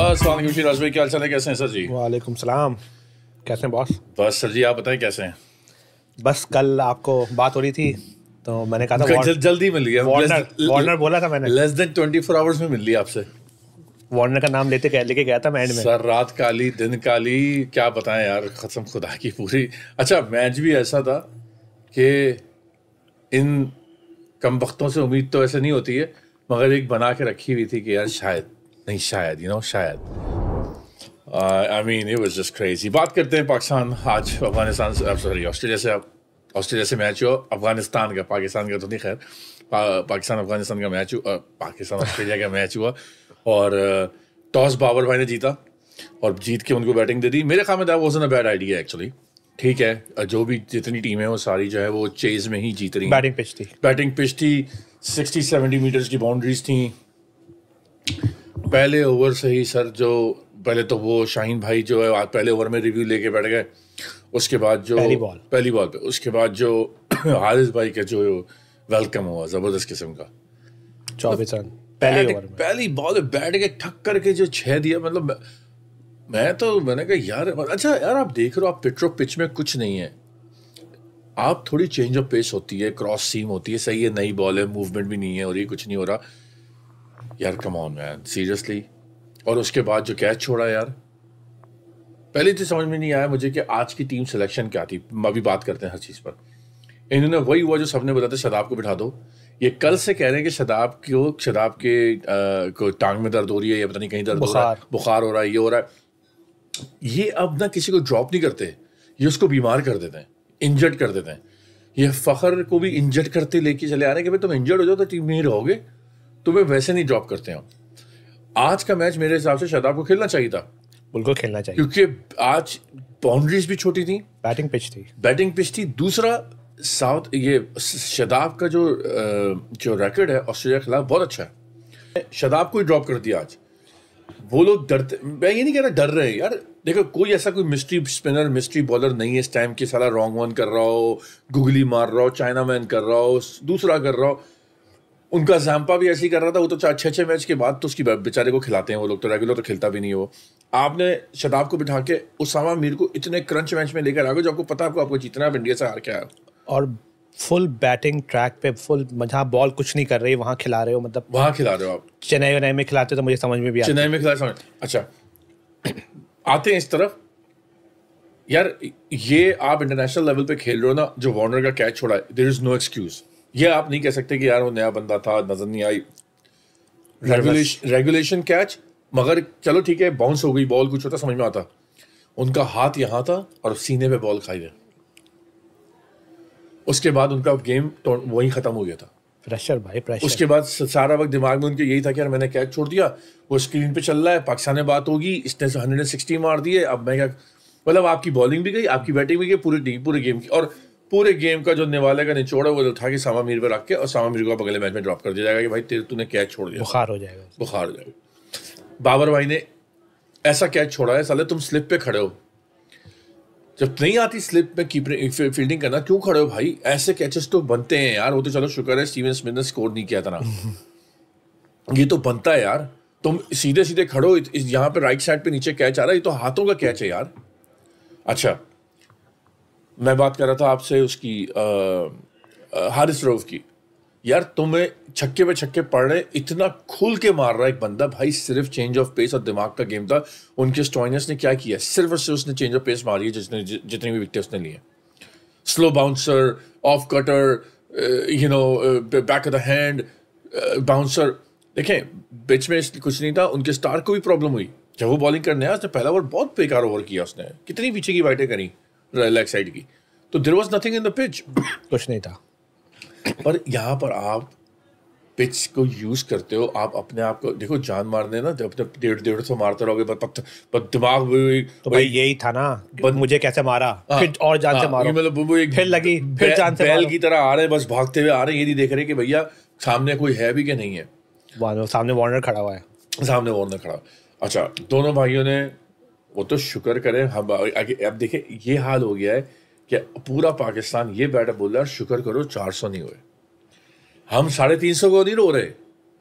अस्सलाम जी राज भाई क्या हाल है कैसे हैं सर जी वालेकुम सलाम कैसे हैं बॉस बस सर जी आप बताएं कैसे हैं बस कल आपको बात हो रही थी तो मैंने कहा था जल, जल्दी मिल गया वार्नर बोला था मैंने लेस देन ट्वेंटी आवर्स में मिल लिया आपसे वार्नर का नाम लेते लेके गया था मैं एंड में सर रात काली दिन काली क्या बताएं यार खत्म खुदा की पूरी अच्छा मैच भी ऐसा था कि इन कम वक्तों से उम्मीद तो ऐसे नहीं होती है मगर एक बना के रखी हुई थी कि यार शायद नहीं शायद यू नो शायद I mean it was just crazy बात करते हैं पाकिस्तान आज अफगानिस्तान से सॉरी ऑस्ट्रेलिया से ऑस्ट्रेलिया से मैच हुआ अफगानिस्तान का पाकिस्तान का तो नहीं खैर पा, पाकिस्तान अफगानिस्तान का मैच हुआ पाकिस्तान ऑस्ट्रेलिया का मैच हुआ और uh, टॉस बाबर भाई ने जीता और जीत के उनको बैटिंग दे दी मेरे ख्याल में that was a bad idea actually ठीक है जो भी जितनी टीम है वो सारी जो है वो चेज में ही जीत रही बैटिंग पिच थी बैटिंग पिच थी सिक्सटी सेवेंटी मीटर्स की बाउंड्रीज थी पहले ओवर से ही सर जो पहले तो वो शाहीन भाई जो है पहले ओवर में रिव्यू लेके बैठ गए उसके बाद जो पहली बॉल पहली बॉल पे उसके बाद जो हारिस भाई का जो वेलकम हुआ जबरदस्त किस्म का चौबीस रन मतलब पहले ओवर में पहली बॉल बैठ के ठक करके जो छह दिया मतलब मैं तो मैंने कहा यार अच्छा यार आप देख रहे हो आप पिट्रो पिच में कुछ नहीं है आप थोड़ी चेंज ऑफ पेस होती है क्रॉस सीम होती है सही है नई बॉल है मूवमेंट भी नहीं है और ये कुछ नहीं हो रहा यार कम ऑन मैन सीरियसली और उसके बाद जो कैच छोड़ा यार पहले तो समझ में नहीं आया मुझे कि आज की टीम सिलेक्शन क्या थी अभी बात करते हैं हर चीज़ पर इन्होंने वही हुआ जो सबने बताया था शदाब को बिठा दो ये कल से कह रहे हैं कि शदाब को शदाब के को टांग में दर्द हो रही है या पता नहीं कहीं दर्द हो रहा है बुखार हो रहा है ये हो रहा है ये अब ना किसी को ड्रॉप नहीं करते ये उसको बीमार कर देते हैं इंजर्ड कर देते हैं ये फ़खर को भी इंजर्ड करते लेके चले आ रहे हैं कि भाई तुम इंजर्ड हो जाओ तो टीम में ही रहोगे तो वे वैसे नहीं ड्रॉप करते हैं आज का मैच मेरे हिसाब से शादाब को खेलना चाहिए था बिल्कुल खेलना चाहिए क्योंकि आज बाउंड्रीज भी छोटी थी बैटिंग पिच थी बैटिंग पिच थी दूसरा साउथ ये शदाब का जो जो रिकॉर्ड है ऑस्ट्रेलिया के खिलाफ बहुत अच्छा है शदाब को ही ड्रॉप कर दिया आज वो लोग डरते मैं ये नहीं कह रहा डर रहे हैं यार देखो कोई ऐसा कोई मिस्ट्री स्पिनर मिस्ट्री बॉलर नहीं है इस टाइम के सारा रॉन्ग वन कर रहा हो गुगली मार रहा हो चाइना मैन कर रहा हो दूसरा कर रहा हो उनका जैम्पा भी ऐसे ही कर रहा था वो तो अच्छे छः छः मैच के बाद तो उसकी बेचारे को खिलाते हैं वो लोग तो रेगुलर तो खेलता भी नहीं हो वो आपने शताब को बिठा के उसामा मीर को इतने क्रंच मैच में लेकर आ गए जो आपको पता आपको आपको जीतना है इंडिया से हार के आए और फुल बैटिंग ट्रैक पे फुल मतलब जहाँ बॉल कुछ नहीं कर रही वहाँ खिला रहे हो मतलब वहाँ खिला रहे हो आप चेन्नई वनई में खिलाते तो मुझे समझ में भी चेन्नई में खिला अच्छा आते हैं इस तरफ यार ये आप इंटरनेशनल लेवल पे खेल रहे हो ना जो वार्नर का कैच छोड़ा है देर इज़ नो एक्सक्यूज़ ये आप नहीं कह सकते कि यार वो नया बंदा था नजर नहीं आई रेगुलेशन रेगुलेशन कैच मगर चलो ठीक है बाउंस हो गई बॉल कुछ होता समझ में आता उनका हाथ यहाँ था और सीने पे बॉल खाई गई उसके बाद उनका गेम वहीं ख़त्म हो गया था प्रेशर भाई प्रेशर उसके बाद सारा वक्त दिमाग में उनके यही था कि यार मैंने कैच छोड़ दिया वो स्क्रीन पे चल रहा है पाकिस्तान ने बात होगी इसने हंड्रेड एंड सिक्सटी मार दिए अब मैं क्या मतलब आपकी बॉलिंग भी गई आपकी बैटिंग भी गई पूरी पूरे गेम की और पूरे गेम का जो निवाले का निचोड़ है वो उठा के सामा मीर पर रख के और सामा मीर को आप अगले मैच में ड्रॉप कर दिया जाएगा कि भाई तेरे तूने कैच छोड़ दिया बुखार हो जाएगा बुखार हो जाएगा बाबर भाई ने ऐसा कैच छोड़ा है साले तुम स्लिप पे खड़े हो जब नहीं आती स्लिप में कीपर फील्डिंग करना क्यों खड़े हो भाई ऐसे कैचेस तो बनते हैं यार वो तो चलो शुक्र है स्टीवन स्मिथ ने स्कोर नहीं किया था ना ये तो बनता है यार तुम सीधे सीधे खड़ो यहाँ पे राइट साइड पे नीचे कैच आ रहा है ये तो हाथों का कैच है यार अच्छा मैं बात कर रहा था आपसे उसकी हारिस रोव की यार तुम्हें छक्के पे छक्के पड़ रहे इतना खुल के मार रहा है एक बंदा भाई सिर्फ चेंज ऑफ पेस और दिमाग का गेम था उनके स्टॉइनस ने क्या किया सिर्फ और सिर्फ उसने चेंज ऑफ पेस मारी है जितने जितने भी विकटें उसने लिए slow bouncer off cutter you know back of the hand bouncer देखें बीच में कुछ नहीं था उनके स्टार को भी प्रॉब्लम हुई जब वो बॉलिंग करने आया उसने पहला ओवर बहुत बेकार ओवर किया उसने कितनी पीछे की बाइटें करी लेग साइड की तो there was nothing in the pitch कुछ नहीं था पर यहाँ पर आप पिच को यूज करते हो आप अपने आप को देखो जान मारने ना जब तक डेढ़ डेढ़ सौ मारते रहोगे पर पत्थर पर दिमाग भी तो भाई यही था ना बन, मुझे कैसे मारा आ, हाँ। फिर और जान आ, से हाँ, मारो मतलब वो एक फिर लगी फिर जान से बैल की तरह आ रहे बस भागते हुए आ रहे ये नहीं देख रहे कि भैया सामने कोई है भी कि नहीं है सामने वार्नर खड़ा हुआ है सामने वार्नर खड़ा अच्छा दोनों भाइयों ने वो तो शुक्र करें हम आगे अब देखें ये हाल हो गया है कि पूरा पाकिस्तान ये बैठा बोल रहा है शुक्र करो चार सौ नहीं हुए हम साढ़े तीन सौ को नहीं रो रहे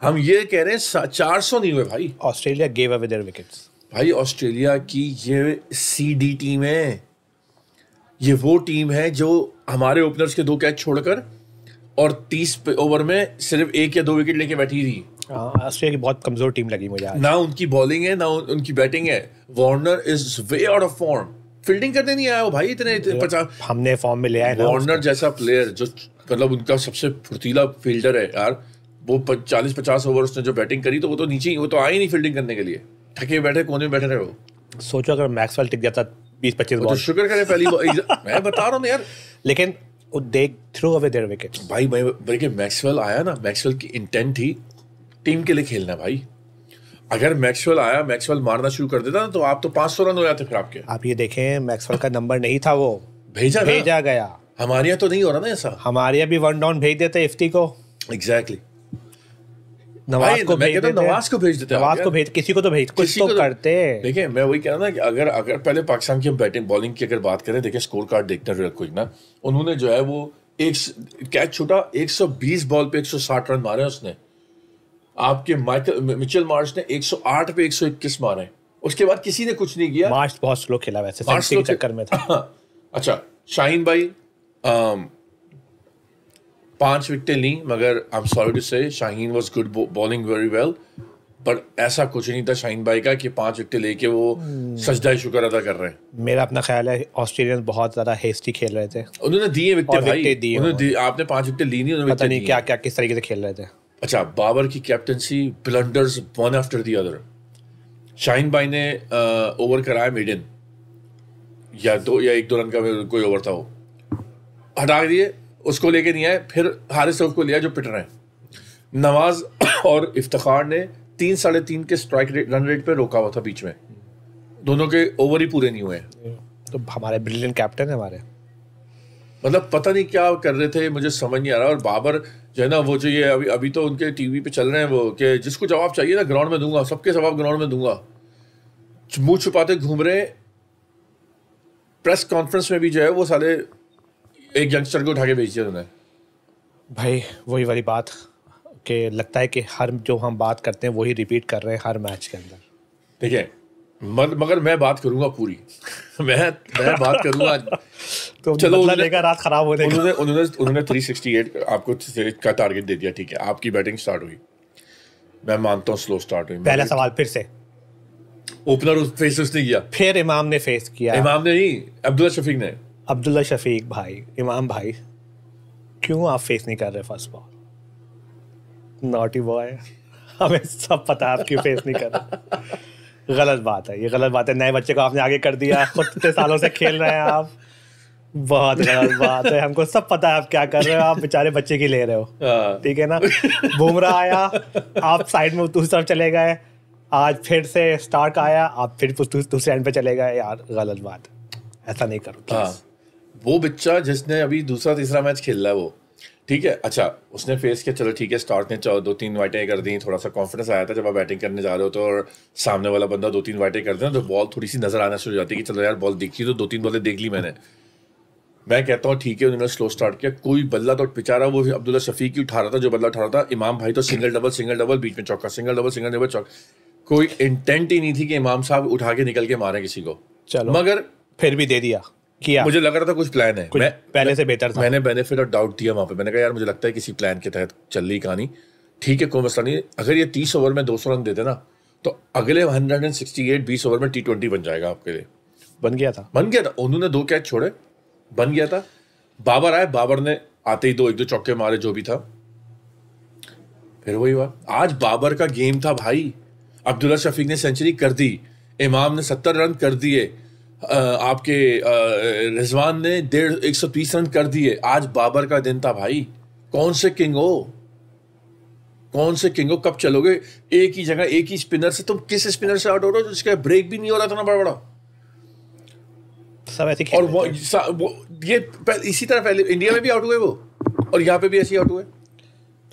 हम ये कह रहे हैं चार सौ नहीं हुए भाई Australia gave away their wickets भाई ऑस्ट्रेलिया की ये सी डी टीम है ये वो टीम है जो हमारे ओपनर्स के दो कैच छोड़कर और तीस ओवर में सिर्फ एक या दो विकेट लेके बैठी थी ऑस्ट्रेलिया हाँ, की बहुत कमजोर टीम लगी मुझे ना उनकी बॉलिंग है ना उनकी बैटिंग है Warner is way out of form fielding करने नहीं आया वो भाई इतने, पचास हमने फॉर्म में लिया है वार्नर जैसा प्लेयर जो मतलब उनका सबसे फुर्तीला फील्डर है यार वो चालीस पचास ओवर उसने जो बैटिंग करी तो वो तो नीचे ही वो तो आए नहीं फील्डिंग करने के लिए थके बैठे कोने में बैठे रहे वो सोचो अगर मैक्सवेल टिक जाता बीस पच्चीस तो शुक्र करें पहली मैं बता रहा हूँ यार लेकिन वो they throw away their wicket भाई भाई देखिए मैक्सवेल आया ना मैक्सवेल की इंटेंट थी टीम के लिए खेलना भाई अगर मैक्सवेल आया मैक्सवेल मारना शुरू कर देता ना तो आप तो पांच सौ रन हो जाते फिर आपके आप ये देखें मैक्सवेल का नंबर नहीं था वो भेजा भेजा गया हमारे यहाँ तो नहीं हो रहा ना ऐसा हमारे यहाँ भी वन डाउन भेज देते इफ्ती को एग्जैक्टली नवाज को भेज देते नवाज को भेज किसी को तो भेज कुछ तो, तो करते देखिए मैं वही कह रहा ना कि अगर अगर पहले पाकिस्तान की हम बैटिंग बॉलिंग की अगर बात करें देखिए स्कोर कार्ड देखते ना उन्होंने जो है वो एक कैच छूटा 120 बॉल पे 160 रन मारे उसने आपके माइकल मिचेल मार्च ने 108 पे 121 मारे उसके बाद किसी ने कुछ नहीं किया मार्च बहुत स्लो खेला वैसे मार्च के चक्कर में था अच्छा शाहीन भाई um, पांच विकेट ली मगर I am sorry to say Shaheen was good bowling very well पर ऐसा कुछ नहीं था शाहीन भाई का कि पांच विकेट लेके वो hmm. सजदा शुक्र अदा कर रहे हैं मेरा अपना ख्याल है ऑस्ट्रेलियन बहुत ज्यादा हेस्टी खेल रहे थे उन्होंने दिए विकेट भाई उन्होंने आपने पांच विकेट ली नहीं उन्होंने पता नहीं क्या क्या किस तरीके से खेल रहे थे अच्छा बाबर की captaincy blunders one after the other Shaheen भाई ने ओवर कराया मिडन या दो या एक दो रन का कोई ओवर था वो हटा दिए उसको लेके नहीं आए फिर हारिस को लिया जो पिट रहे हैं नवाज और इफ्तार ने तीन साढ़े तीन के स्ट्राइक रेट रन रेट पे रोका हुआ था बीच में दोनों के ओवर ही पूरे नहीं हुए तो हमारे ब्रिलियंट कैप्टन है हमारे मतलब पता नहीं क्या कर रहे थे मुझे समझ नहीं आ रहा और बाबर जो है ना वो जो ये अभी अभी तो उनके टीवी पे चल रहे हैं वो कि जिसको जवाब चाहिए ना ग्राउंड में दूंगा सबके जवाब ग्राउंड में दूंगा मुंह छुपाते घूम रहे प्रेस कॉन्फ्रेंस में भी जो है वो सारे एक यंगस्टर को उठा के भेज दिया उन्होंने भाई वही वाली बात के लगता है कि हर जो हम बात करते हैं वही रिपीट कर रहे हैं हर मैच के अंदर ठीक है मगर मैं बात करूंगा पूरी मैं मैं बात करूंगा तो चलो मतलब लेकर रात खराब हो जाएगी उन्होंने उन्होंने उन्होंने 368 आपको का टारगेट दे दिया ठीक है आपकी बैटिंग स्टार्ट हुई मैं मानता हूँ स्लो स्टार्ट हुई पहला सवाल फिर से ओपनर उस फेस उसने किया फिर इमाम ने फेस किया इमाम ने नहीं अब्दुल्ला शफीक ने अब्दुल्ला शफीक भाई इमाम भाई क्यों आप फेस नहीं कर रहे फर्स्ट बॉल नॉटी बॉय हमें सब पता है आप क्यों फेस नहीं कर रहे गलत बात है ये गलत बात है नए बच्चे को आपने आगे कर दिया कितने सालों से खेल रहे हैं आप बहुत गलत बात है हमको सब पता है आप क्या कर रहे हो आप बेचारे बच्चे की ले रहे हो हाँ। ठीक है ना बुमरा आया आप साइड में दूसरी तरफ चले गए आज फिर से स्टार्क आया आप फिर दूसरे एंड पे चले गए यार गलत बात ऐसा नहीं करो हाँ। वो बच्चा जिसने अभी दूसरा तीसरा मैच खेल रहा है वो ठीक है अच्छा उसने फेस किया चलो ठीक है स्टार्ट ने दो तीन वाइटें कर दी थोड़ा सा कॉन्फिडेंस आया था जब आप बैटिंग करने जा रहे हो तो और सामने वाला बंदा दो तीन वाइटें कर देना तो बॉल थोड़ी सी नजर आना शुरू हो जाती है कि चलो यार बॉल देखी तो दो तीन बॉलें देख ली मैंने मैं कहता हूँ ठीक है उन्होंने स्लो स्टार्ट किया कोई बल्ला तो बेचारा वो अब्दुल्ला शफी की उठा रहा था जो बल्ला उठा रहा था इमाम भाई तो सिंगल डबल सिंगल डबल बीच में चौका सिंगल डबल सिंगल डबल चौका कोई इंटेंट ही नहीं थी कि इमाम साहब उठा के निकल के मारे किसी को चलो मगर फिर भी दे दिया किया मुझे लग रहा था कुछ प्लान है कुछ मैं पहले से बेहतर था मैंने बेनिफिट और डाउट दिया वहां पे मैंने कहा यार मुझे लगता है किसी प्लान के तहत चल रही कहानी ठीक है कोई मसला नहीं अगर ये तीस ओवर में दो सौ रन देते ना तो अगले हंड्रेड एंड सिक्सटी एट बीस ओवर में टी ट्वेंटी बन जाएगा आपके लिए बन गया था बन गया था उन्होंने दो कैच छोड़े बन गया था बाबर आए बाबर ने आते ही दो एक दो चौके मारे जो भी था फिर वही हुआ आज बाबर का गेम था भाई अब्दुल्ला शफीक ने सेंचुरी कर दी इमाम ने सत्तर रन कर दिए आपके रिजवान ने डेढ़ एक सौ तीस रन कर दिए आज बाबर का दिन था भाई कौन से किंग हो कौन से किंग हो कब चलोगे एक ही जगह एक ही स्पिनर से तुम किस स्पिनर से आउट हो रहे हो जिसका ब्रेक भी नहीं हो रहा था ना बड़ा बड़ा और वो, वो ये इसी तरह पहले इंडिया में भी आउट हुए वो और यहाँ पे भी ऐसे ही आउट हुए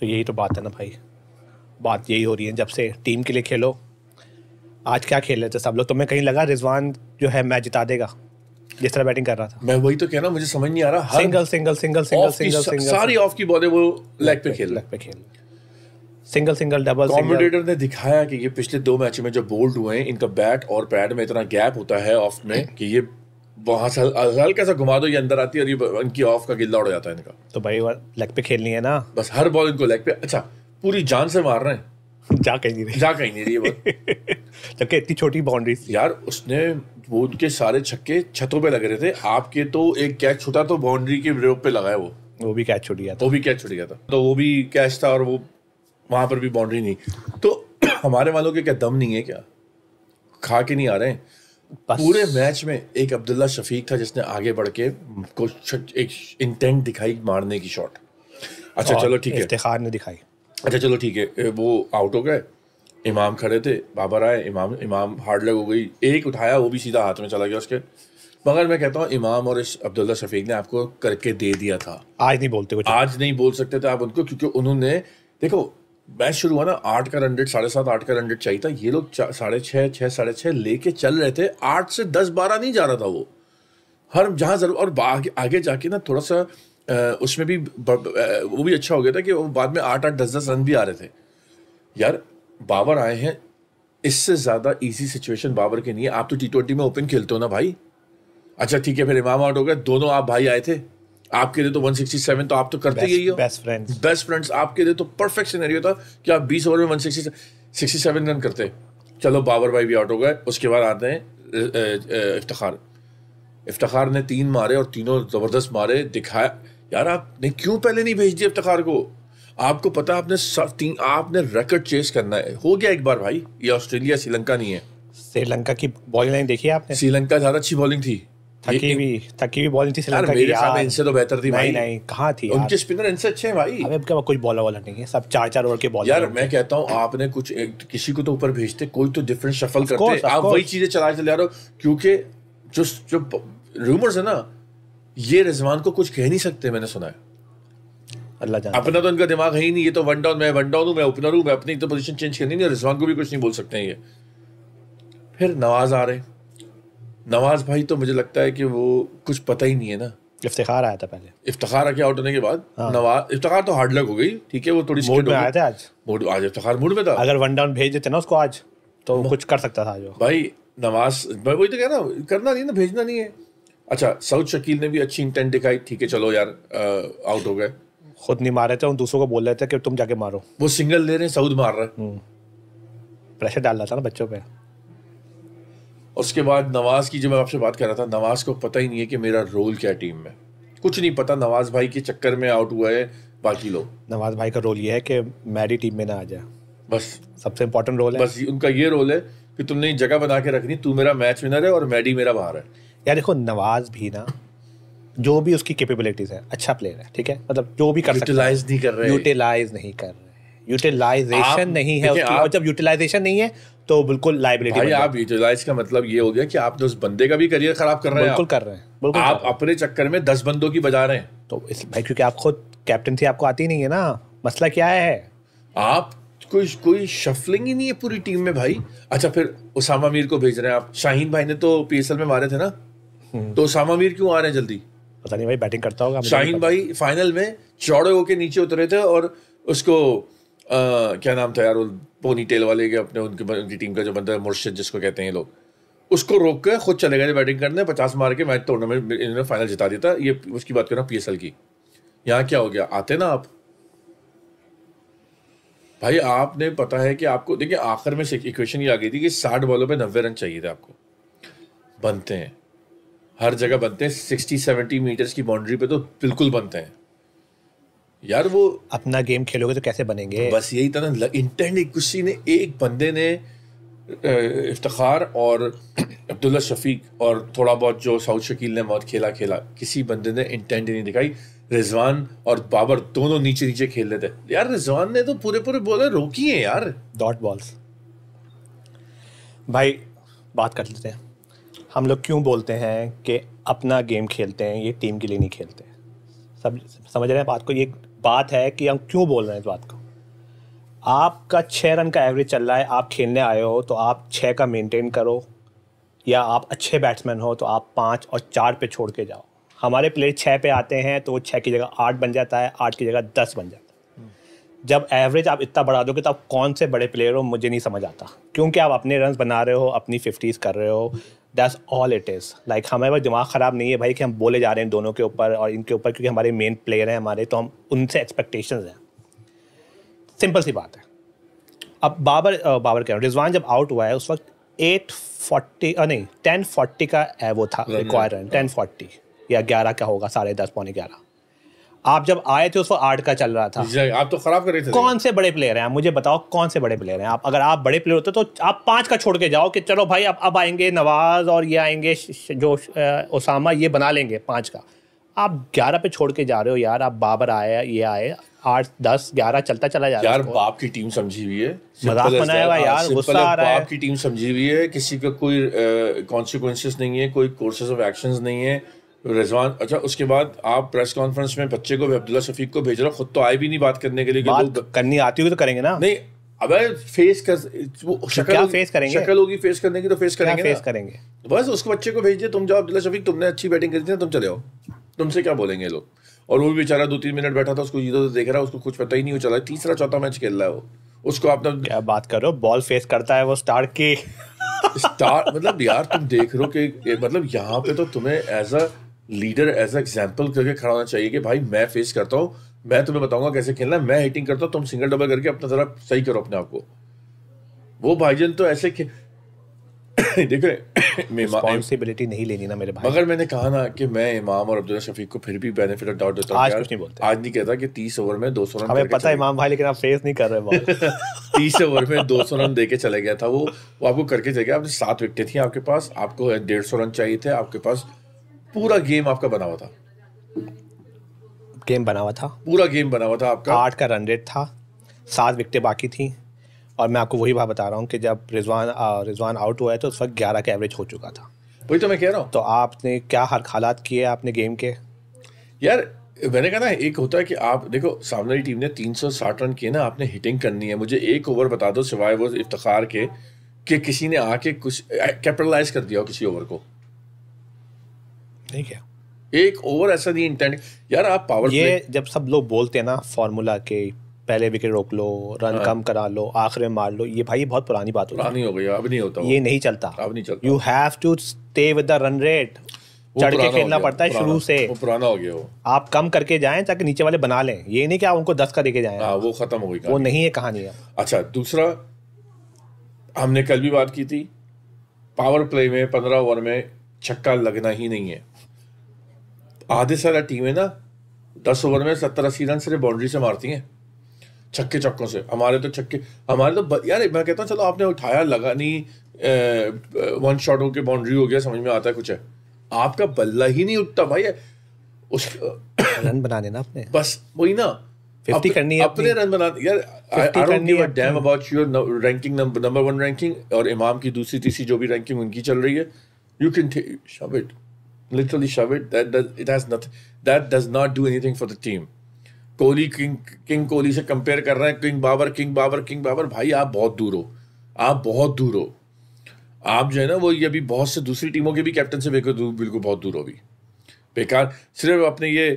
तो यही तो बात है ना भाई बात यही हो रही है जब से टीम के लिए खेलो आज क्या खेल रहे थे सब लोग तुम्हें कहीं लगा रिजवान जो है मैच जिता देगा जिस तरह बैटिंग कर रहा था मैं वही तो कह रहा मुझे समझ नहीं आ रहा हर single single single single single single सारी ऑफ की बॉलें वो लेग पे खेल लेग पे खेल सिंगल सिंगल डबल कॉमेडेटर ने दिखाया कि ये पिछले दो मैच में जो बोल्ड हुए हैं इनका बैट और पैड में इतना गैप होता है ऑफ में कि ये वहाँ से हल्का सा घुमा दो ये अंदर आती है और ये इनकी ऑफ का गिल्ला उड़ जाता है इनका तो भाई लेग पे खेलनी है ना बस हर बॉल इनको लेग पे अच्छा पूरी जान से मार रहे हैं जा कहीं नहीं रही जा कहीं नहीं रही जबकि इतनी छोटी बाउंड्री यार उसने वो उनके सारे छक्के छतों पे लग रहे थे आपके तो एक कैच छूटा तो बाउंड्री के रोप पे लगाया वो वो भी कैच छूट गया था वो भी कैच छूट गया था तो वो भी कैच था और वो वहां पर भी बाउंड्री नहीं तो हमारे वालों के क्या दम नहीं है क्या खा के नहीं आ रहे हैं पूरे मैच में एक अब्दुल्ला शफीक था जिसने आगे बढ़ के को एक इंटेंट दिखाई मारने की शॉट अच्छा चलो ठीक है ने दिखाई अच्छा चलो ठीक है वो आउट हो गए इमाम खड़े थे बाबर आए इमाम इमाम हार्ड लग हो गई एक उठाया वो भी सीधा हाथ में चला गया उसके मगर मैं कहता हूँ इमाम और अब्दुल्ला शफीक ने आपको करके दे दिया था आज नहीं बोलते कुछ आज नहीं बोल सकते थे आप उनको क्योंकि उन्होंने देखो मैच शुरू हुआ ना आठ का रनडेट साढ़े सात आठ का रनडेड चाहिए था ये लोग साढ़े छः छः साढ़े छः लेके चल रहे थे आठ से दस बारह नहीं जा रहा था वो हर जहाँ जरूर और आगे, आगे जाके ना थोड़ा सा उसमें भी वो भी अच्छा हो गया था कि वो बाद में आठ आठ दस दस रन भी आ रहे थे यार बाबर आए हैं इससे ज़्यादा इजी सिचुएशन बाबर के नहीं है आप तो टी ट्वेंटी में ओपन खेलते हो ना भाई अच्छा ठीक है फिर इमाम आउट हो गए दोनों आप भाई आए थे आपके लिए तो 167 तो आप तो करते ही हो बेस्ट फ्रेंड्स बेस्ट फ्रेंड्स आपके लिए तो परफेक्ट सिनेरियो था कि आप 20 ओवर में 167 रन करते चलो बाबर भाई भी आउट हो गए उसके बाद आते हैं इफ्तार इफ्तार ने तीन मारे और तीनों ज़बरदस्त मारे दिखाया यार आपने क्यों पहले नहीं भेज दिया इफ्तार को आपको पता आपने आपने रिकॉर्ड चेस करना है हो गया एक बार भाई ये ऑस्ट्रेलिया श्रीलंका नहीं है श्रीलंका की बॉलिंग लाइन देखी आपने श्रीलंका ज्यादा अच्छी बॉलिंग थी थकी भी थकी भी बॉलिंग थी श्रीलंका की यार इनसे तो बेहतर थी भाई नहीं थी उनके स्पिनर इनसे अच्छे हैं भाई अबे क्या कोई बॉलर वाला नहीं है सब चार चार ओवर के बॉलर यार मैं कहता हूँ आपने कुछ किसी को तो ऊपर भेजते कोई तो डिफरेंट शफल करते आप वही चीजें चला चले जा रहे हो क्योंकि जो जो रूमर्स है ना ये रिजवान को कुछ कह नहीं सकते मैंने सुना है अल्लाह अपना तो इनका दिमाग है ही नहीं ये तो वन डाउन मैं वन डाउन हूँ मैं ओपनर हूँ मैं अपनी तो पोजीशन चेंज करनी नहीं रिजवान को भी कुछ नहीं बोल सकते हैं ये फिर नवाज आ रहे नवाज भाई तो मुझे लगता है कि वो कुछ पता ही नहीं है ना इफ्तार आया था पहले इफ्तार आके आउट होने के बाद हाँ। नवाज इफ्तार तो हार्ड लक हो गई ठीक है वो थोड़ी मूड में आया था आज मूड आज इफ्तार मूड में था अगर वन डाउन भेज देते ना उसको आज तो हाँ। कुछ कर सकता था जो भाई नवाज भाई वही तो कह रहा हूँ करना नहीं ना भेजना नहीं है अच्छा सऊद शकील ने भी अच्छी इंटेंट दिखाई ठीक है चलो यार आउट हो गए खुद नहीं मारे थे उन दूसरों को बोल रहे थे कि तुम जाके मारो वो सिंगल ले रहे हैं सऊद मार रहे प्रेशर डाल रहा हम्म। था ना बच्चों पे उसके बाद नवाज की जो मैं आपसे बात कर रहा था नवाज को पता ही नहीं है कि मेरा रोल क्या टीम में कुछ नहीं पता नवाज भाई के चक्कर में आउट हुआ है बाकी लोग नवाज भाई का रोल ये है कि मैरी टीम में ना आ जाए बस सबसे इंपॉर्टेंट रोल है बस उनका ये रोल है कि तुमने जगह बना के रखनी तू मेरा मैच विनर है और मैडी मेरा बाहर है यार देखो नवाज भी ना जो भी उसकी कैपेबिलिटीज है अच्छा प्लेयर है ठीक है मतलब जो भी कर यूटिलाइज नहीं कर रहे यूटिलाइज नहीं कर रहे यूटिलाइजेशन नहीं है उसकी और जब यूटिलाइजेशन नहीं है तो बिल्कुल लाइबिलिटी आप यूटिलाइज का मतलब ये हो गया कि आपने उस बंदे का भी करियर खराब कर रहे हैं बिल्कुल कर रहे हैं बिल्कुल आप अपने चक्कर में दस बंदों की बजा रहे हैं तो इस भाई क्योंकि आप खुद कैप्टन थी आपको आती नहीं है ना मसला क्या है आप कोई कोई शफलिंग ही नहीं है पूरी टीम में भाई अच्छा फिर उसामा मीर को भेज रहे हैं आप शाहीन भाई ने तो पीएसएल में मारे थे ना हम्म। तो उसामा मीर क्यों आ रहे हैं जल्दी पता नहीं भाई बैटिंग करता होगा शाहीन भाई फाइनल में चौड़े होके नीचे उतरे थे और उसको आ, क्या नाम था यार पोनी टेल वाले के अपने उनके उनकी टीम का जो बंदा है मुर्शिद जिसको कहते हैं लोग उसको रोक कर खुद चले गए बैटिंग करने पचास मार के मैच टूर्नामेंट इन्होंने फाइनल जिता दिया था ये उसकी बात कर रहा हूँ पी की यहाँ क्या हो गया आते ना आप भाई आपने पता है कि आपको देखिए आखिर में इक्वेशन ये आ गई थी कि साठ बॉलों पे नब्बे रन चाहिए थे आपको बनते हैं हर जगह बनते हैं सिक्सटी सेवेंटी मीटर्स की बाउंड्री पे तो बिल्कुल बनते हैं यार वो अपना गेम खेलोगे तो कैसे बनेंगे तो बस यही था ना इंटेंट किसी ने एक बंदे ने इफ्तार और अब्दुल्ला शफीक और थोड़ा बहुत जो साउथ शकील ने बहुत खेला खेला किसी बंदे ने इंटेंट नहीं दिखाई रिजवान और बाबर दोनों नीचे नीचे खेल रहे थे यार रिजवान ने तो पूरे पूरे बोले रोकी है यार डॉट बॉल्स भाई बात कर लेते हैं हम लोग क्यों बोलते हैं कि अपना गेम खेलते हैं ये टीम के लिए नहीं खेलते सब समझ रहे हैं बात को ये बात है कि हम क्यों बोल रहे हैं इस बात को आपका छः रन का एवरेज चल रहा है आप खेलने आए हो तो आप छः का मेंटेन करो या आप अच्छे बैट्समैन हो तो आप पाँच और चार पे छोड़ के जाओ हमारे प्लेयर छः पे आते हैं तो वो छः की जगह आठ बन जाता है आठ की जगह दस बन जाता है हम्म। जब एवरेज आप इतना बढ़ा दोगे तो आप कौन से बड़े प्लेयर हो मुझे नहीं समझ आता क्योंकि आप अपने रन बना रहे हो अपनी फिफ्टीज़ कर रहे हो that's all it is like हमारे पास दिमाग ख़राब नहीं है भाई कि हम बोले जा रहे हैं दोनों के ऊपर और इनके ऊपर क्योंकि हमारे मेन प्लेयर हैं हमारे तो हम उनसे एक्सपेक्टेशन हैं सिंपल सी बात है अब बाबर बाबर कह रहा हूँ रिजवान जब आउट हुआ है उस वक्त एट फोर्टी नहीं टेन फोर्टी का वो था रिक्वायर टेन फोर्टी या ग्यारह का होगा साढ़े दस पौने ग्यारह आप जब आए थे उस वक्त आठ का चल रहा था आप तो खराब कर रहे थे कौन से बड़े प्लेयर हैं मुझे बताओ कौन से बड़े प्लेयर हैं आप अगर आप बड़े प्लेयर होते तो आप पांच का छोड़ के जाओ कि चलो भाई अब अब आएंगे नवाज और ये आएंगे जो ओसामा ये बना लेंगे पांच का आप ग्यारह पे छोड़ के जा रहे हो यार आप बाबर आए ये आए आठ दस ग्यारह चलता चला जा रहा है यार बाप की टीम समझी हुई है मजाक बनाया हुआ हाँ, यार गुस्सा आ रहा है बाप की टीम समझी हुई है किसी का कोई कॉन्सिक्वेंसेस नहीं है कोई कोर्सेस ऑफ एक्शंस नहीं है रिजवान अच्छा उसके बाद आप प्रेस कॉन्फ्रेंस में बच्चे को भी अब्दुल्ला शफीक को भेज रहे हो खुद तो आए भी नहीं बात करने के लिए बात करनी आती होगी तो करेंगे ना नहीं अब फेस कर वो शक्ल फेस करेंगे शक्ल होगी फेस करने की तो फेस करेंगे फेस करेंगे बस उसको बच्चे को भेज दिए तुम जाओ अब्दुल्ला शफीक तुमने अच्छी बैटिंग करी थी तुम चले आओ तुमसे क्या बोलेंगे लोग और वो भी बेचारा दो तीन मिनट बैठा था उसको इधर देख रहा है उसको कुछ पता ही नहीं हो चला तीसरा चौथा मैच खेल रहा है वो उसको आपने क्या बात करो बॉल फेस करता है वो स्टार के स्टार मतलब यार तुम देख रहे हो कि मतलब यहाँ पे तो तुम्हें as a leader as a example करके खड़ा होना चाहिए कि भाई मैं फेस करता हूँ मैं तुम्हें बताऊंगा कैसे खेलना है मैं हिटिंग करता हूँ तुम सिंगल डबल करके अपना जरा सही करो अपने आप को वो भाईजन तो ऐसे खे... रहे रिस्पॉन्सिबिलिटी नहीं लेनी ना मेरे भाई मगर मैंने कहा ना कि मैं इमाम और अब्दुल्ला शफीक को फिर भी बेनिफिट ऑफ डाउट देता हूँ आज नहीं कहता कि तीस ओवर में दो सौ रन पता है इमाम भाई लेकिन आप फेस नहीं कर रहे तीस ओवर में दो सौ रन दे के चला गया था वो वो आपको करके चले गया आपने सात विकटें थी आपके पास आपको डेढ़ सौ रन चाहिए थे आपके पास पूरा गेम आपका बना हुआ था गेम बना हुआ था पूरा गेम बना हुआ था आपका आठ का रन रेट था सात विकटें बाकी थी और मैं आपको वही बात बता रहा हूँ कि जब रिजवान रिजवान आउट हुआ है तो उस वक्त ग्यारह का एवरेज हो चुका था वही तो मैं कह रहा हूँ तो आपने क्या हर हालात किए आपने गेम के यार मैंने कहा ना एक होता है कि आप देखो सामने वाली टीम ने 360 रन किए ना आपने हिटिंग करनी है मुझे एक ओवर बता दो सिवाय वो इफ्तार के कि किसी ने आके कुछ कैपिटलाइज कर दिया हो किसी ओवर को नहीं किया एक ओवर ऐसा नहीं इंटेंट यार आप पावर ये जब सब लोग बोलते हैं ना फार्मूला के पहले विकेट रोक लो रन हाँ। कम करा लो आखिर में मार लो ये भाई बहुत पुरानी बात हो पुरानी हो गई अब नहीं होता ये नहीं चलता अब नहीं चलता you have to stay with the run rate चढ़ के खेलना पड़ता है शुरू से वो पुराना हो गया हो आप कम करके जाए ताकि नीचे वाले बना लें ये नहीं कि आप उनको दस का देके जाए हाँ, वो खत्म हो गई वो नहीं है कहानी है अच्छा दूसरा हमने कल भी बात की थी पावर प्ले में पंद्रह ओवर में छक्का लगना ही नहीं है आधे से ज्यादा टीमें ना दस ओवर में सत्तर अस्सी रन सिर्फ बाउंड्री से मारती हैं छक्के चक्कों से हमारे तो छक्के हमारे तो ब, यार मैं कहता हूँ चलो आपने उठाया लगा नहीं वन शॉट होके बाउंड्री हो गया समझ में आता है कुछ है आपका बल्ला ही नहीं उठता भाई है, उस रन बना देना आपने बस वही ना फिफ्टी करनी है अपने रन बना यार I don't give a damn about your ranking number one ranking और इमाम की दूसरी तीसरी जो भी रैंकिंग उनकी चल रही है you can shove literally shove it. That does it has nothing. That does not do anything for the team. Kohli king king Kohli से कंपेयर कर रहे हैं king Babar king Babar king Babar भाई आप बहुत दूर हो आप बहुत दूर हो आप जो है ना वो ये अभी बहुत से दूसरी टीमों के भी कैप्टन से बिल्कुल बहुत दूर हो भी बेकार सिर्फ अपने ये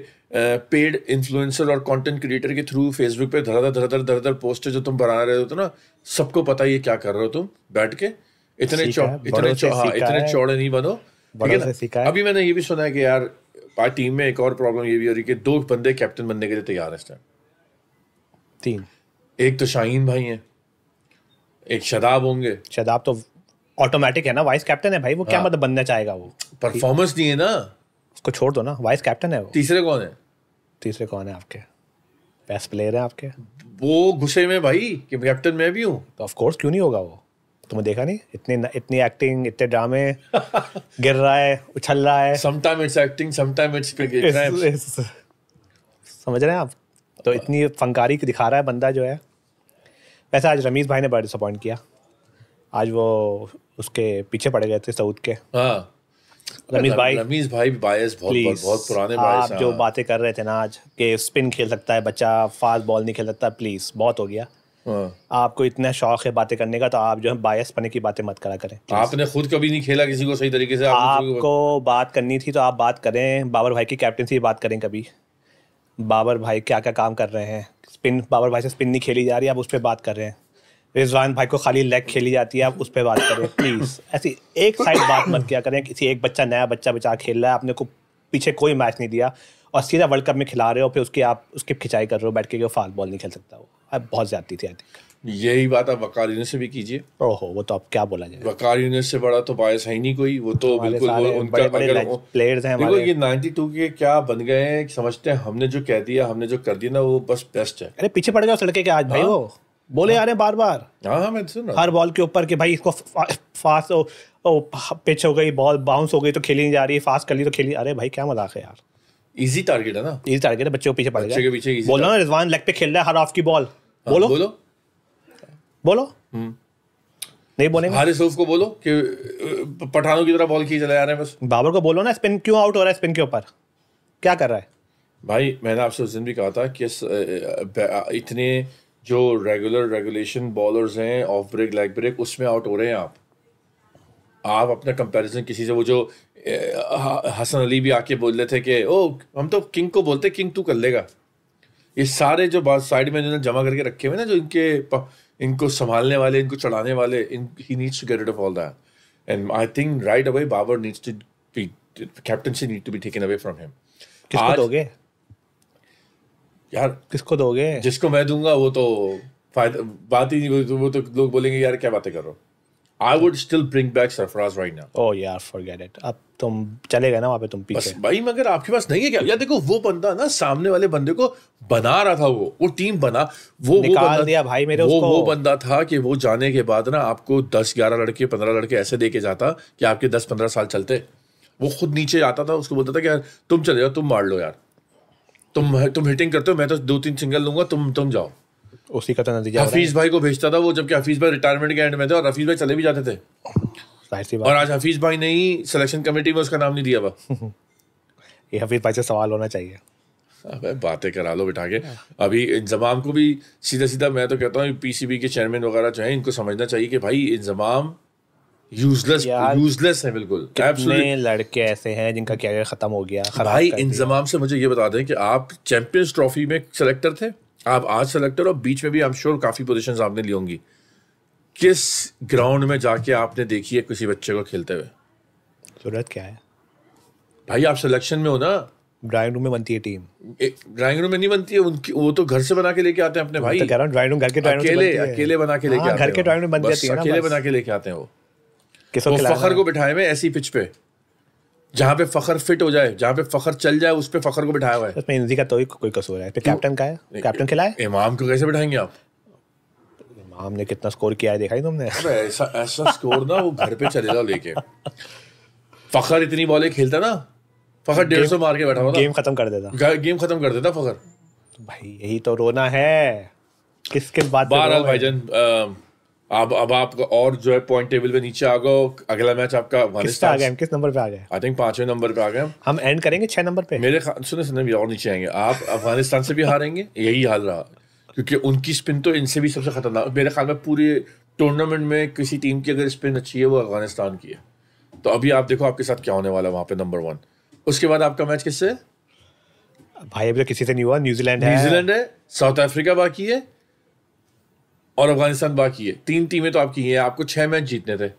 पेड इन्फ्लुएंसर और कंटेंट क्रिएटर के थ्रू फेसबुक पे धराधर धराधर धराधर पोस्ट जो तुम बना रहे हो तो ना सबको पता ये क्या कर रहे हो तुम बैठ के इतने चौ, इतने चौ, हाँ, इतने चौड़े नहीं बनो बड़ा अभी मैंने ये भी सुना है कि यार टीम में एक और प्रॉब्लम ये भी हो रही है कि दो बंदे कैप्टन बनने के लिए तैयार हैं इस टाइम तीन एक तो शाहीन भाई हैं एक शदाब होंगे शदाब तो ऑटोमेटिक है ना वाइस कैप्टन है भाई वो क्या हाँ। मतलब बनना चाहेगा वो परफॉर्मेंस नहीं है ना उसको छोड़ दो ना वाइस कैप्टन है वो तीसरे कौन है तीसरे कौन है आपके बेस्ट प्लेयर है आपके वो गुस्से में भाई कि कैप्टन मैं भी हूँ तो ऑफकोर्स क्यों नहीं होगा वो तुमने देखा नहीं इतने इतनी एक्टिंग इतने ड्रामे गिर रहा है उछल रहा है sometime it's acting sometime it's समझ रहे हैं आप तो इतनी फंकारी दिखा रहा है बंदा जो है वैसे आज रमीज भाई ने बड़ा डिसअपॉइंट किया आज वो उसके पीछे पड़े गए थे सऊद के हाँ रमीज भाई रमीज भाई बायस बहुत बहुत, पुराने पुराने आप जो बातें कर रहे थे ना आज के स्पिन खेल सकता है बच्चा फास्ट बॉल नहीं खेल सकता प्लीज बहुत हो गया हाँ। आपको इतना शौक है बातें करने का तो आप जो है बायस पने की बातें मत करा करें आपने खुद कभी नहीं खेला किसी को सही तरीके से आपको बात करनी थी तो आप बात करें बाबर भाई की कैप्टनसी बात करें कभी बाबर भाई क्या क्या काम कर रहे हैं स्पिन बाबर भाई से स्पिन नहीं खेली जा रही आप उस पर बात कर रहे हैं रिजवान भाई को खाली लेग खेली जाती है आप उस पर बात करें प्लीज़ ऐसी एक साइड बात मत किया करें किसी एक बच्चा नया बच्चा बचा खेल रहा है आपने को पीछे कोई मैच नहीं दिया और सीधा वर्ल्ड कप में खिला रहे हो फिर उसकी आप उसकी खिंचाई कर रहे हो बैठ के फास्ट बॉल नहीं खेल सकता वो अब बहुत ज़्यादा थी आई थिंक यही बात आप वकार यूनिट से भी कीजिए ओहो वो तो आप क्या बोला जाए वकार यूनिट से बड़ा तो बायस है नहीं कोई वो तो बिल्कुल वो उनका बड़े प्लेयर्स हैं देखो ये 92 के क्या बन गए हैं समझते हैं हमने जो कह दिया हमने जो कर दिया ना वो बस बेस्ट है अरे पीछे पड़ गया उस लड़के के आज भाई हाँ। वो बोले हाँ। आ रहे हैं बार बार हाँ हाँ मैं तो सुन हर बॉल के ऊपर कि भाई इसको फास्ट पिच हो गई बॉल बाउंस हो गई तो खेली नहीं जा रही फास्ट कर ली तो खेली अरे भाई क्या मजाक है यार इजी टारगेट है ना इजी टारगेट है बच्चे को पीछे पड़ गए पीछे बोल रिजवान लेग पे खेल रहा है हर ऑफ की बॉल हाँ, बोलो बोलो बोलो हम्म। नहीं बोले हर सूफ को बोलो कि पठानों की तरह बॉल खींच चले जा रहे हैं बस बाबर को बोलो ना स्पिन क्यों आउट हो रहा है स्पिन के ऊपर क्या कर रहा है भाई मैंने आपसे उस दिन भी कहा था कि इतने जो रेगुलर रेगुलेशन बॉलर्स हैं ऑफ ब्रेक लेग ब्रेक उसमें आउट हो रहे हैं आप आप अपना कंपैरिजन किसी से वो जो हसन अली भी आके बोल रहे थे कि ओ हम तो किंग को बोलते किंग तू कर लेगा ये सारे जो बात साइड में इन्होंने जमा करके रखे हुए ना जो इनके इनको संभालने वाले इनको चढ़ाने वाले इन he needs to get it off all that and I think right away Babar needs to be captaincy need to be taken away from him किसको दोगे यार किसको दोगे जिसको मैं दूंगा वो तो फायदा बात ही नहीं वो तो लोग बोलेंगे यार क्या बातें कर रहा हो I would still bring back Sarfaraz right now oh यार फॉरगेट इट अब तुम चले गए ना वहां पे तुम पीछे भाई मगर आपके पास नहीं है क्या यार देखो वो बंदा ना सामने वाले बंदे को बना रहा था वो वो टीम बना वो निकाल वो दिया भाई मेरे वो उसको। वो बंदा था कि वो जाने के बाद ना आपको दस ग्यारह लड़के पंद्रह लड़के ऐसे देके जाता कि आपके दस पंद्रह साल चलते वो खुद नीचे आता था उसको बोलता था कि यार तुम चले जाओ तुम मार लो यार तुम तुम हिटिंग करते हो मैं तो दो तीन सिंगल लूंगा तुम तुम जाओ उसी का तो नतीजा हफीज भाई को भेजता था वो जबकि हफीज भाई रिटायरमेंट के एंड में थे और हफीज भाई चले भी जाते थे और आज हफीज भाई ने ही सिलेक्शन कमेटी में उसका नाम नहीं दिया हुआ ये हफीज भाई से सवाल होना चाहिए अबे बातें करा लो बिठा के अभी इंजमाम को भी सीधा सीधा मैं तो कहता हूँ पीसीबी के चेयरमैन वगैरह जो है इनको समझना चाहिए कि भाई इंजमाम यूजलेस यूजलेस है बिल्कुल कितने लड़के ऐसे हैं जिनका कैरियर खत्म हो गया भाई इंजमाम से मुझे ये बता दें कि आप चैंपियंस ट्रॉफी में सेलेक्टर थे आप आज सेलेक्टर और बीच में भी आई एम श्योर काफ़ी पोजिशन आपने ली होंगी किस ग्राउंड में जाके आपने देखी है किसी बच्चे को खेलते हुए जरूरत क्या है भाई आप सिलेक्शन में हो ना ड्राइंग रूम में बनती है टीम ड्राइंग रूम में नहीं बनती है उनकी वो तो घर से बना के लेके आते हैं अपने भाई तो कह रहा ड्राइंग रूम घर के ड्राइंग अकेले अकेले बना के लेके हाँ, घर के ड्राइंग रूम बन जाती है अकेले बना के लेके आते हैं वो फखर को बिठाए में ऐसी पिच पे जहाँ पे फखर फिट हो जाए जहाँ पे फखर चल जाए उस पे फखर को बिठाया हुआ है इसमें इंजी का तो ही कोई कसूर है कैप्टन तो का है कैप्टन खिलाए इमाम को कैसे बिठाएंगे आप इमाम ने कितना स्कोर किया है देखा ही तुमने ऐसा ऐसा स्कोर ना वो घर पे चले जाओ लेके फखर इतनी बॉलें खेलता ना फखर डेढ़ सौ मार के बैठा गेम खत्म कर देता गेम खत्म कर देता फखर भाई यही तो रोना है किसके बाद बहरहाल भाईजान अब अब आप और जो है पॉइंट टेबल पे नीचे आ गए अगला मैच आपका किस आ गया किस नंबर पे आ गए आई थिंक पांचवे नंबर पे आ गए हम एंड करेंगे छह नंबर पे मेरे सुने सुने भी और नीचे आएंगे आप अफगानिस्तान से भी हारेंगे यही हाल रहा क्योंकि उनकी स्पिन तो इनसे भी सबसे खतरनाक मेरे ख्याल में पूरे टूर्नामेंट में किसी टीम की अगर स्पिन अच्छी है वो अफगानिस्तान की है तो अभी आप देखो आपके साथ क्या होने वाला है वहाँ पे नंबर वन उसके बाद आपका मैच किससे भाई अभी तो किसी से नहीं हुआ न्यूजीलैंड है न्यूजीलैंड है साउथ अफ्रीका बाकी है और अफगानिस्तान बाकी है तीन टीमें तो आपकी हैं आपको छह मैच जीतने थे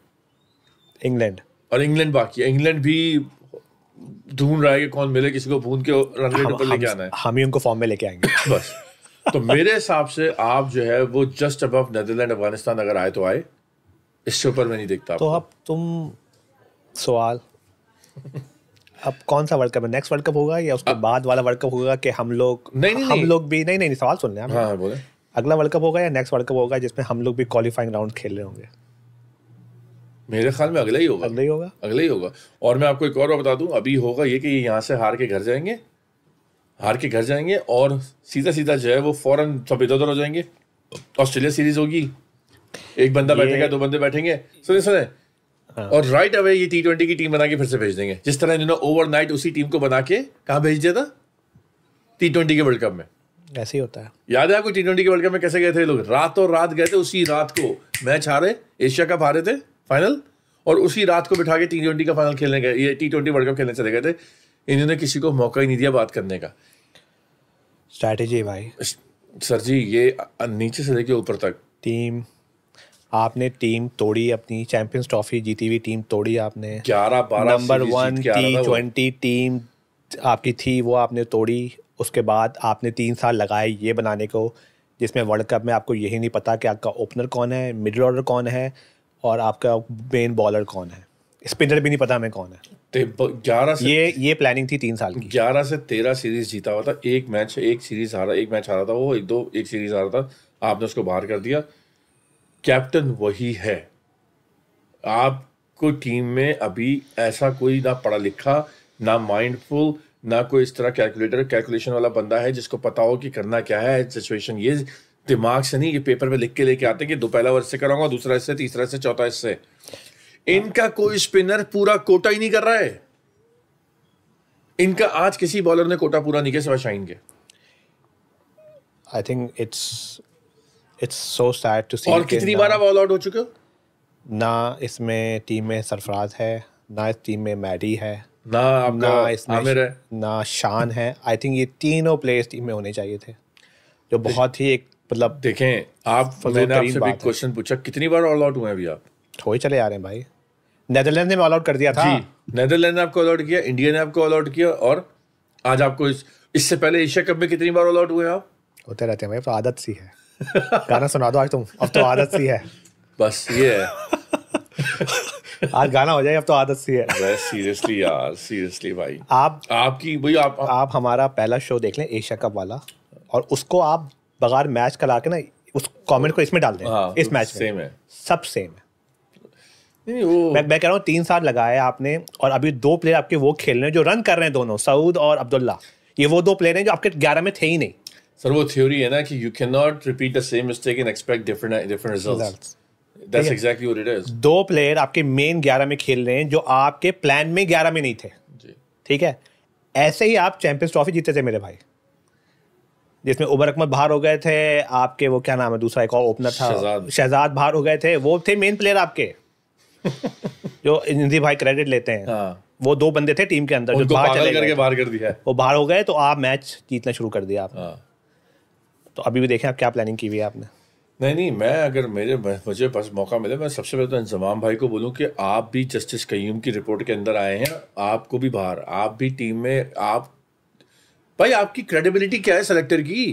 इंग्लैंड और इंग्लैंड बाकी है इंग्लैंड भी ढूंढ रहा है कि कौन मिले किसी को भून के रन रेट ऊपर लेके आना है हम ही उनको फॉर्म में लेके आएंगे बस तो मेरे हिसाब से आप जो है वो जस्ट अब नैदरलैंड अफगानिस्तान अगर आए तो आए इसके ऊपर मैं नहीं देखता तो अब तुम सवाल अब कौन सा वर्ल्ड कप है नेक्स्ट वर्ल्ड कप होगा या उसके बाद वाला वर्ल्ड कप होगा कि हम लोग नहीं, नहीं, हम लोग भी नहीं नहीं, नहीं सवाल सुन रहे हैं हाँ, हाँ अगला वर्ल्ड कप होगा या नेक्स्ट वर्ल्ड कप होगा जिसमें हम लोग भी क्वालिफाइंग राउंड खेल रहे होंगे मेरे ख्याल में अगला ही होगा अगला ही होगा अगला ही होगा और मैं आपको एक और बता दूं अभी होगा ये कि यहाँ से हार के घर जाएंगे हार के घर जाएंगे और सीधा सीधा जो है वो फौरन सब इधर उधर हो जाएंगे ऑस्ट्रेलिया सीरीज होगी एक बंदा बैठेगा दो बंदे बैठेंगे सुने सुने हाँ। और राइट अवे ये टी ट्वेंटी की टीम बना के फिर से भेज देंगे जिस तरह इन्होंने ओवरनाइट उसी टीम को बना के कहाँ भेज दिया था टी ट्वेंटी के वर्ल्ड कप में ऐसे ही होता है याद है आपको टी ट्वेंटी के वर्ल्ड कप में कैसे गए थे लोग रात और रात गए थे उसी रात को मैच हारे एशिया कप हारे थे फाइनल और उसी रात को बिठा के टी ट्वेंटी का फाइनल खेलने गए ये टी ट्वेंटी वर्ल्ड कप खेलने चले गए थे इन्होंने किसी को मौका ही नहीं दिया बात करने का स्ट्रैटेजी भाई सर जी ये नीचे से लेके ऊपर तक टीम आपने टीम तोड़ी अपनी चैंपियंस ट्रॉफी जीती हुई टीम तोड़ी आपने ग्यारह number one T twenty team आपकी थी वो आपने तोड़ी उसके बाद आपने तीन साल लगाए ये बनाने को जिसमें वर्ल्ड कप में आपको यही नहीं पता कि आपका ओपनर कौन है मिडिल ऑर्डर कौन है और आपका मेन बॉलर कौन है स्पिनर भी नहीं पता हमें कौन है ग्यारह से ये ये प्लानिंग थी तीन साल की ग्यारह से तेरह सीरीज जीता हुआ था एक मैच एक सीरीज हारा एक मैच हारा था वो एक दो एक सीरीज हारा था आपने उसको बाहर कर दिया कैप्टन वही है आपको टीम में अभी ऐसा कोई ना पढ़ा लिखा ना माइंडफुल ना कोई इस तरह कैलकुलेटर कैलकुलेशन वाला बंदा है जिसको पता हो कि करना क्या है सिचुएशन ये दिमाग से नहीं ये पेपर में लिख के लेके आते कि दो पहला वर्ष से कराऊंगा दूसरा इससे तीसरा हिस्से चौथा हिस्से इनका कोई स्पिनर पूरा कोटा ही नहीं कर रहा है इनका आज किसी बॉलर ने कोटा पूरा नहीं किया शाइन के I think it's it's so sad to see और कितनी बार आप ऑल आउट हो चुके हो ना इसमें टीम में सरफराज है ना इस टीम में मैडी है ना ना आमिर है ना शान है आई थिंक ये तीनों प्लेयर्स टीम में होने चाहिए थे जो बहुत ही एक मतलब देखें आप मैंने आपसे भी क्वेश्चन पूछा कितनी बार ऑल आउट हुए अभी आप थोड़े चले आ रहे हैं भाई नेदरलैंड ने ऑल आउट कर दिया था नेदरलैंड ने आपको ऑल आउट किया इंडिया ने आपको ऑल आउट किया और आज आपको इस इससे पहले एशिया कप में कितनी बार ऑल आउट हुए आप होते रहते हैं भाई तो आदत सी है गाना सुना दो आज तुम अब तो आदत सी है बस ये है आज गाना हो जाए अब तो आदत सी है सीरियसली यार सीरियसली भाई आप आपकी भाई आप आप हमारा पहला शो देख लें एशिया कप वाला और उसको आप बगैर मैच करा के ना उस कमेंट को इसमें डाल दें हाँ, इस मैच सेम में सेम है सब सेम है मैं मैं कह रहा हूँ तीन साल लगाए आपने और अभी दो प्लेयर आपके वो खेल रहे हैं जो रन कर रहे हैं दोनों सऊद और अब्दुल्ला ये वो दो प्लेयर हैं जो आपके ग्यारह में थे ही नहीं सर वो थ्योरी है ना कि you can not repeat the same mistake and expect different different results That's exactly what it is. दो प्लेयर आपके मेन ग्यारह में खेल रहे हैं जो आपके प्लान में ग्यारह में नहीं थे ठीक है ऐसे ही आप चैंपियंस ट्रॉफी जीते थे मेरे भाई जिसमें उबर अकमद बाहर हो गए थे आपके वो क्या नाम है दूसरा एक और ओपनर था शहजाद बाहर हो गए थे वो थे मेन प्लेयर आपके जो इंदी भाई क्रेडिट लेते हैं हाँ। वो दो बंदे थे टीम के अंदर जो बाहर चले करके बाहर कर दिया वो बाहर हो गए तो आप मैच जीतना शुरू कर दिया आप हाँ। तो अभी भी देखें आप क्या प्लानिंग की हुई है आपने नहीं नहीं मैं अगर मेरे मुझे पास मौका मिले मैं सबसे पहले तो इंजमाम भाई को बोलूं कि आप भी जस्टिस कयूम की रिपोर्ट के अंदर आए हैं आपको भी बाहर आप भी टीम में आप भाई आपकी क्रेडिबिलिटी क्या है सेलेक्टर की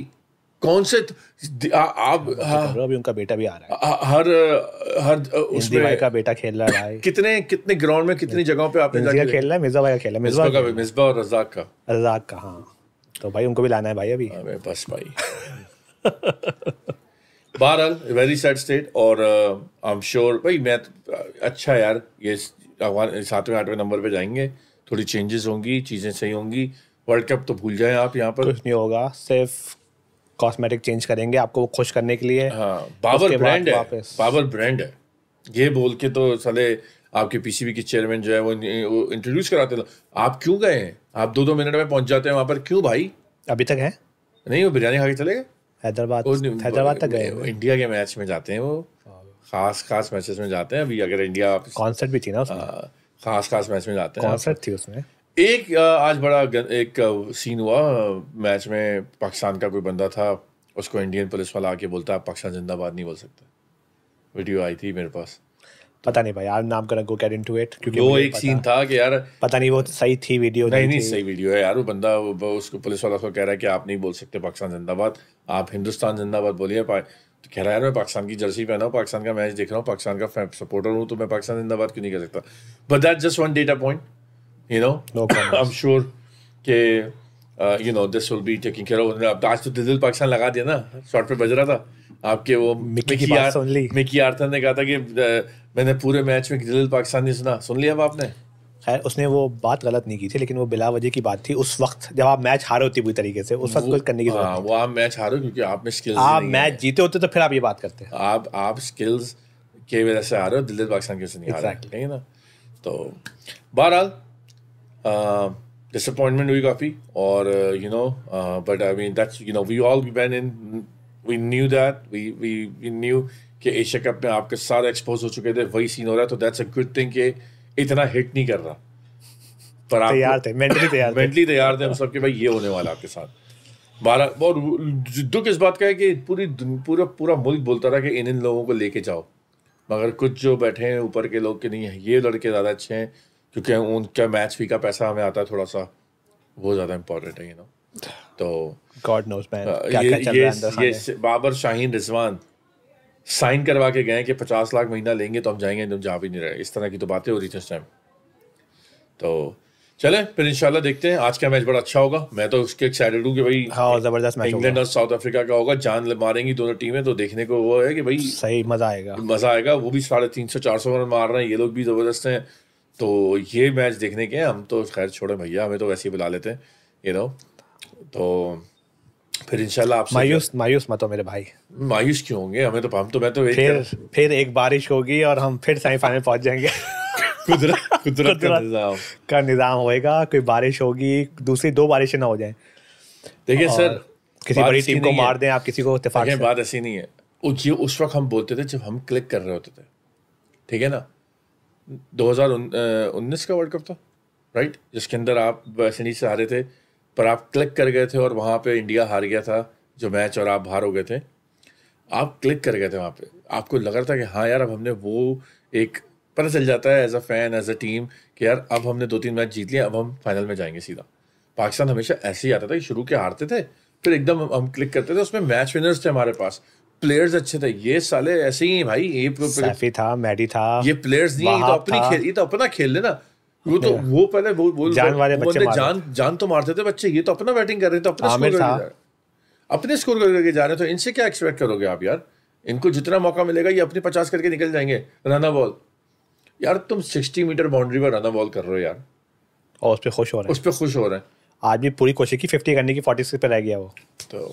कौन से त... आ, आप हाँ अभी उनका बेटा भी आ रहा है हाँ, हर हर उस भाई का बेटा खेल रहा है कितने कितने ग्राउंड में कितनी जगहों पे आपने जाके खेल रहा है मिर्जा भाई का खेला मिर्जा का मिर्जा और रजाक का रजाक का हाँ तो भाई उनको भी लाना है भाई अभी बस भाई बहरहाल वेरी सैड स्टेट और आई एम श्योर भाई मैं तो, uh, अच्छा यार ये सातवें आठवें नंबर पे जाएंगे थोड़ी चेंजेस होंगी चीज़ें सही होंगी वर्ल्ड कप तो भूल जाए आप यहाँ पर कुछ नहीं होगा सिर्फ कॉस्मेटिक चेंज करेंगे आपको वो खुश करने के लिए हाँ पावर ब्रांड है पावर ब्रांड है ये बोल के तो साले आपके पीसीबी के चेयरमैन जो है वो इंट्रोड्यूस कराते आप क्यों गए हैं आप दो दो मिनट में पहुंच जाते हैं वहाँ पर क्यों भाई अभी तक है नहीं वो बिरयानी खा के चले गए हैदराबाद हैदराबाद तक गए इंडिया के मैच में जाते हैं वो खास खास मैचेस में जाते हैं अभी अगर इंडिया कॉन्सर्ट भी थी ना हाँ, खास खास मैच में जाते हैं कॉन्सर्ट थी उसमें एक आज बड़ा एक सीन हुआ मैच में पाकिस्तान का कोई बंदा था उसको इंडियन पुलिस वाला आके बोलता है पाकिस्तान जिंदाबाद नहीं बोल सकता वीडियो आई थी मेरे पास पता नहीं भाई I am not gonna go get into it क्योंकि वो एक सीन था कि यार पता नहीं वो सही थी वीडियो नहीं नहीं सही वीडियो है यार वो बंदा उसको पुलिस वाला को कह रहा है कि आप नहीं बोल सकते पाकिस्तान जिंदाबाद आप हिंदुस्तान जिंदाबाद बोलिए तो कह रहा है यार मैं पाकिस्तान की जर्सी पहना हूँ पाकिस्तान का मैच देख रहा हूँ पाकिस्तान का सपोर्टर हूँ तो मैं पाकिस्तान जिंदाबाद क्यों नहीं कह सकता but that just one data point you know I am sure के you know this will be taking care of आज तो दिल दिल पाकिस्तान लगा दिया ना शॉर्ट पे बज रहा था आपके वो मिकी आर, मिकी आर्थर ने कहा था कि मैंने पूरे मैच में जलील पाकिस्तानी सुना सुन लिया अब आपने खैर उसने वो बात गलत नहीं की थी लेकिन वो बिला वजह की बात थी उस वक्त जब आप मैच हारे होते पूरी तरीके से उस वक्त कुछ करने की हाँ, वो आप मैच हारो क्योंकि आप में स्किल्स आप मैच जीते होते तो फिर आप ये बात करते आप आप स्किल्स के वजह से हारे हो दिल्ली पाकिस्तान की वजह से नहीं हारे ठीक ना तो बहरहाल disappointment हुई काफ़ी और you know but I mean that's you know we all been in we knew that we we we knew कि एशिया कप में आपके साथ एक्सपोज हो चुके थे वही सीन हो रहा है तो दैट्स अ गुड थिंग कि इतना हिट नहीं कर रहा पर आप तैयार थे मेंटली तैयार थे मेंटली तैयार थे हम सब के भाई ये होने वाला आपके साथ बारह और दुख इस बात का है कि पूरी पूरा पूरा मुल्क बोलता रहा कि इन इन लोगों को लेके जाओ मगर कुछ जो बैठे हैं ऊपर के लोग के नहीं है ये लड़के ज़्यादा अच्छे हैं क्योंकि उनका मैच फी का पैसा हमें आता है थोड़ा सा वो ज़्यादा इम्पोर्टेंट है यू नो तो गॉड नोस मैन क्या क्या चल रहा है ये बाबर शाहीन रिजवान साइन करवा के गए कि पचास लाख महीना लेंगे तो हम जाएंगे तुम जा भी नहीं रहे इस तरह की तो बातें हो रही थी उस टाइम तो चले फिर इंशाल्लाह देखते हैं आज का मैच बड़ा अच्छा होगा मैं तो उसके एक्साइटेड हूँ कि भाई हाँ जबरदस्त मैच इंग्लैंड और साउथ अफ्रीका का होगा जान मारेंगी दोनों टीमें तो देखने को वो है कि भाई सही मजा आएगा मजा आएगा वो भी साढ़े तीन सौ चार सौ रन मार रहे हैं ये लोग भी जबरदस्त हैं तो ये मैच देखने के हम तो खैर छोड़े भैया हमें तो वैसे ही बुला लेते हैं यू नो तो फिर इंशाल्लाह आप मायूस मायूस मत हो मेरे भाई मायूस क्यों होंगे हमें तो हम तो मैं तो फिर कर... फिर एक बारिश होगी और हम फिर सेमीफाइनल पहुंच जाएंगे कुदरत कुदरत का निज़ाम का निज़ाम होएगा कोई बारिश होगी दूसरी दो बारिशें ना हो जाए देखिए सर किसी बड़ी टीम को मार दें आप किसी को इतफाक बात ऐसी नहीं है ये उस वक्त हम बोलते थे जब हम क्लिक कर रहे होते थे ठीक है ना 2019 का वर्ल्ड कप था राइट जिसके अंदर आप वेस्ट इंडीज से हारे थे पर आप क्लिक कर गए थे और वहाँ पे इंडिया हार गया था जो मैच और आप बाहर हो गए थे आप क्लिक कर गए थे वहाँ पे आपको लग रहा था कि हाँ यार अब हमने वो एक पता चल जाता है as a fan as a team कि यार अब हमने दो तीन मैच जीत लिए अब हम फाइनल में जाएंगे सीधा पाकिस्तान हमेशा ऐसे ही आता था कि शुरू के हारते थे फिर एकदम हम क्लिक करते थे उसमें मैच विनर्स थे हमारे पास प्लेयर्स अच्छे थे ये साले ऐसे ही भाई ये था मैडी था ये प्लेयर्स नहीं ये तो अपनी खेल ये तो अपना खेल लेना वो तो वो पहले वो वो जान वाले बच्चे मारते जान जान तो मारते थे बच्चे ये तो अपना बैटिंग कर रहे थे अपना स्कोर कर अपने स्कोर करके जा रहे तो इनसे क्या एक्सपेक्ट करोगे आप यार इनको जितना मौका मिलेगा ये अपने पचास करके निकल जाएंगे रना बॉल यार तुम सिक्सटी मीटर बाउंड्री पर रना बॉल कर रहे हो यार और उस पर खुश हो रहे हैं उस पर खुश हो रहे हैं आज भी पूरी कोशिश की फिफ्टी करने की फोर्टी सिक्स पर रह गया वो तो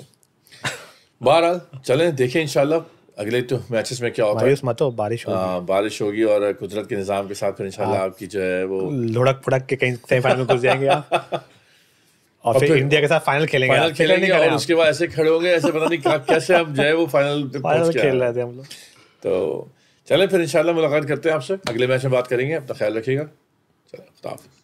बहरहाल चलें देखें इंशाल्लाह अगले तो मैचेस में क्या होता है मतो बारिश होगी आ, हाँ, बारिश होगी और कुदरत के निज़ाम के साथ फिर इंशाल्लाह हाँ। आपकी जो है वो लुढ़क फुड़क के कहीं सेमीफाइनल में घुस जाएंगे आप और फिर इंडिया के साथ फाइनल खेलेंगे फाइनल खेलेंगे और उसके बाद ऐसे खड़े होंगे ऐसे पता नहीं कैसे हम जो है वो फाइनल फाइनल खेल रहे थे हम लोग तो चले फिर इंशाल्लाह मुलाकात करते हैं आपसे अगले मैच में बात करेंगे अपना ख्याल रखिएगा चलो खुदा